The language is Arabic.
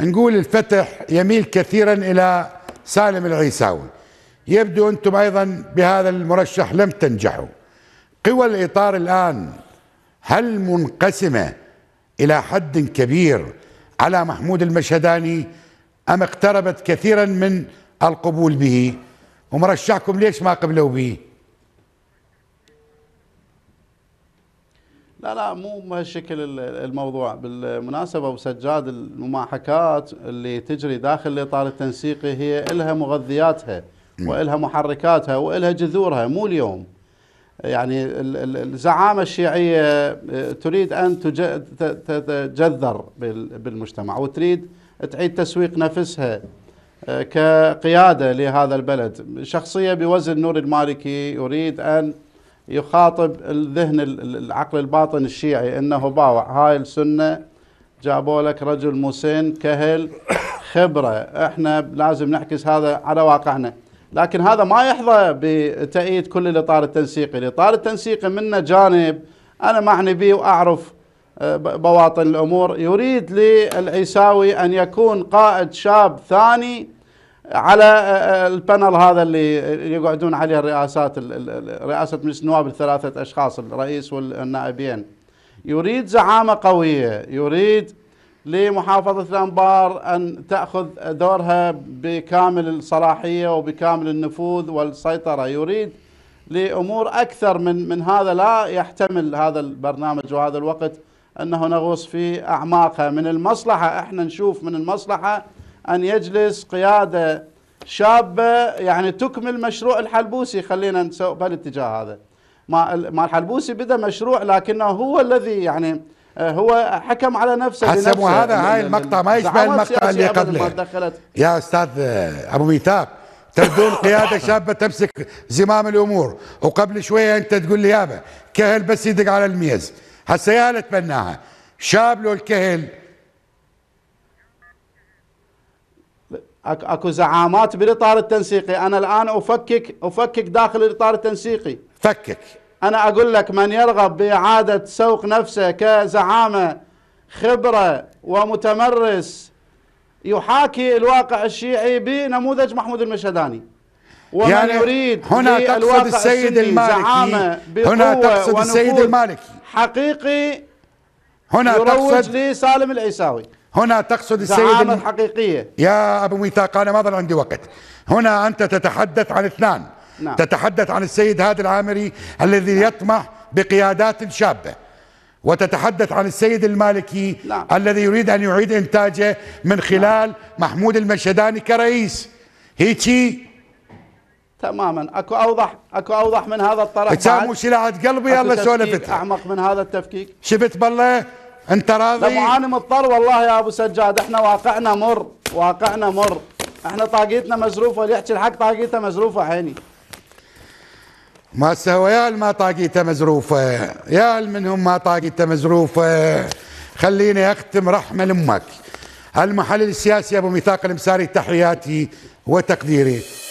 نقول الفتح يميل كثيرا إلى سالم العيساوي يبدو أنتم أيضا بهذا المرشح لم تنجحوا قوى الإطار الآن هل منقسمة إلى حد كبير على محمود المشهداني أم اقتربت كثيرا من القبول به ومرشحكم ليش ما قبلوا به لا لا مو بهالشكل الموضوع بالمناسبة وسجاد المماحكات اللي تجري داخل الإطار التنسيقي هي إلها مغذياتها وإلها محركاتها وإلها جذورها مو اليوم يعني الزعامة الشيعية آه، تريد أن تتجذر بالمجتمع وتريد تعيد تسويق نفسها آه، كقيادة لهذا البلد شخصية بوزن نور المالكي يريد أن يخاطب الذهن العقل الباطن الشيعي انه باوع هاي السنه جابوا لك رجل مسن كهل خبره احنا لازم نعكس هذا على واقعنا لكن هذا ما يحظى بتأييد كل الاطار التنسيقي، الاطار التنسيقي منه جانب انا معني به واعرف آه، بواطن الامور، يريد للعيساوي ان يكون قائد شاب ثاني على آه، آه، البانل هذا اللي يقعدون عليه الرئاسات رئاسه مجلس النواب الثلاثه اشخاص الرئيس والنائبين يريد زعامه قويه يريد لمحافظه الانبار ان تاخذ دورها بكامل الصلاحيه وبكامل النفوذ والسيطره يريد لامور اكثر من من هذا لا يحتمل هذا البرنامج وهذا الوقت انه نغوص في اعماقها من المصلحه احنا نشوف من المصلحه أن يجلس قيادة شابة يعني تكمل مشروع الحلبوسي خلينا نسوي بهالاتجاه هذا ما الحلبوسي بدأ مشروع لكنه هو الذي يعني آه، هو حكم على نفسه حسبوا هذا هاي يعني المقطع ما يشبه المقطع اللي قبله يا استاذ ابو ميثاق تبدون قياده شابه تمسك زمام الامور وقبل شويه انت تقول لي يابا كهل بس يدق على الميز هسه يا اتبناها شاب لو الكهل اكو زعامات بالاطار التنسيقي انا الان افكك افكك داخل الاطار التنسيقي فكك انا اقول لك من يرغب باعاده سوق نفسه كزعامه خبره ومتمرس يحاكي الواقع الشيعي بنموذج محمود المشهداني ومن يعني يريد هنا تقصد السيد المالكي هنا تقصد السيد المالكي حقيقي هنا تقصد لسالم العيساوي هنا تقصد السيد سعادة حقيقية يا أبو ميثاق أنا ما ظل عندي وقت هنا أنت تتحدث عن اثنان نعم. تتحدث عن السيد هادي العامري الذي نعم. يطمح بقيادات شابة وتتحدث عن السيد المالكي نعم. الذي يريد أن يعيد إنتاجه من خلال نعم. محمود المشداني كرئيس هيجي تماما اكو اوضح اكو اوضح من هذا الطرف تسامو سلعه قلبي يلا سولفت احمق من هذا التفكيك شفت بالله انت راضي انا مضطر والله يا ابو سجاد احنا واقعنا مر واقعنا مر احنا طاقيتنا مزروفه اللي يحكي الحق طاقيته مزروفه عيني ما سوى يا ما طاقيته مزروفه يا منهم ما طاقيته مزروفه خليني اختم رحمه لامك المحلل السياسي ابو ميثاق المساري تحياتي وتقديري